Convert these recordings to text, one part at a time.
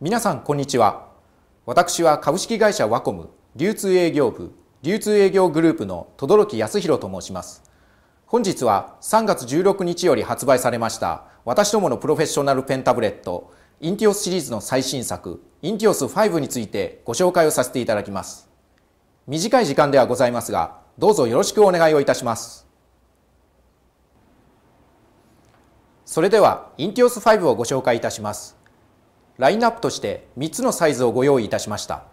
皆さんこんにちは私は株式会社ワコム流通営業部流通営業グループの轟康弘と申します本日は3月16日より発売されました私どものプロフェッショナルペンタブレットインティオスシリーズの最新作インティオス5についてご紹介をさせていただきます短い時間ではございますがどうぞよろしくお願いをいたしますそれではインティオス5をご紹介いたしますラインナップとして3つのサイズをご用意いたしました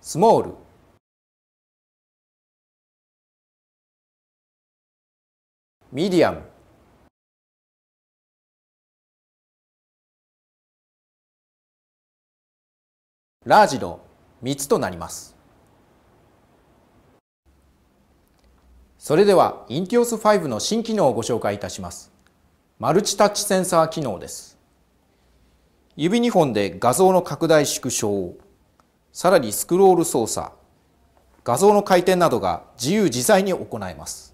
スモールミディアムラージの3つとなりますそれでは Intios5 の新機能をご紹介いたしますマルチタッチセンサー機能です。指2本で画像の拡大縮小、さらにスクロール操作、画像の回転などが自由自在に行えます。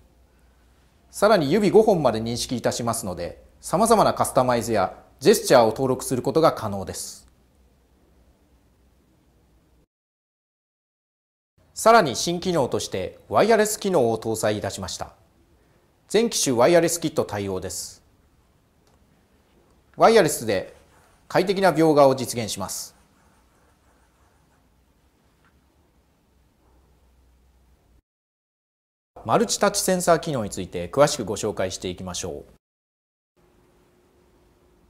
さらに指5本まで認識いたしますので、様々なカスタマイズやジェスチャーを登録することが可能です。さらに新機能としてワイヤレス機能を搭載いたしました。全機種ワイヤレスキット対応です。ワイヤレスで快適な描画を実現します。マルチタッチセンサー機能について詳しくご紹介していきましょう。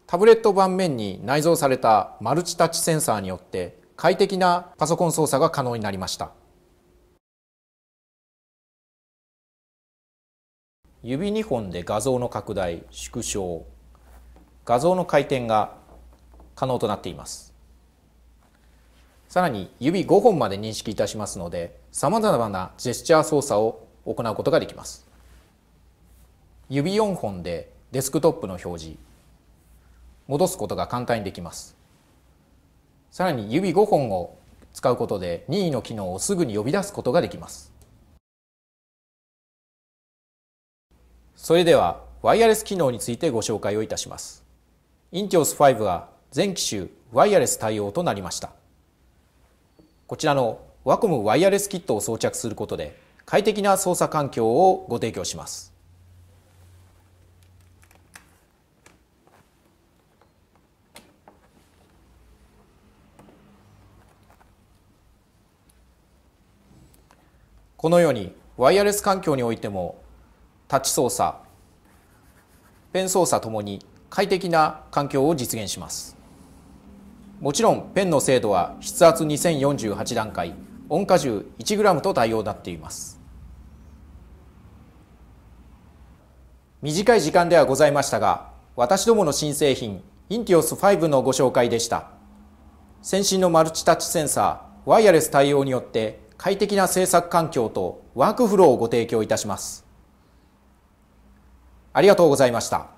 タブレット盤面に内蔵されたマルチタッチセンサーによって快適なパソコン操作が可能になりました。指2本で画像の拡大、縮小、画像の回転が可能となっていますさらに指5本まで認識いたしますのでさまざまなジェスチャー操作を行うことができます指4本でデスクトップの表示戻すことが簡単にできますさらに指5本を使うことで任意の機能をすぐに呼び出すことができますそれではワイヤレス機能についてご紹介をいたしますインティオス5は全機種ワイヤレス対応となりましたこちらのワコムワイヤレスキットを装着することで快適な操作環境をご提供しますこのようにワイヤレス環境においてもタッチ操作ペン操作ともに快適な環境を実現しますもちろんペンの精度は筆圧2048段階音荷重 1g と対応になっています短い時間ではございましたが私どもの新製品インティオス5のご紹介でした先進のマルチタッチセンサーワイヤレス対応によって快適な制作環境とワークフローをご提供いたしますありがとうございました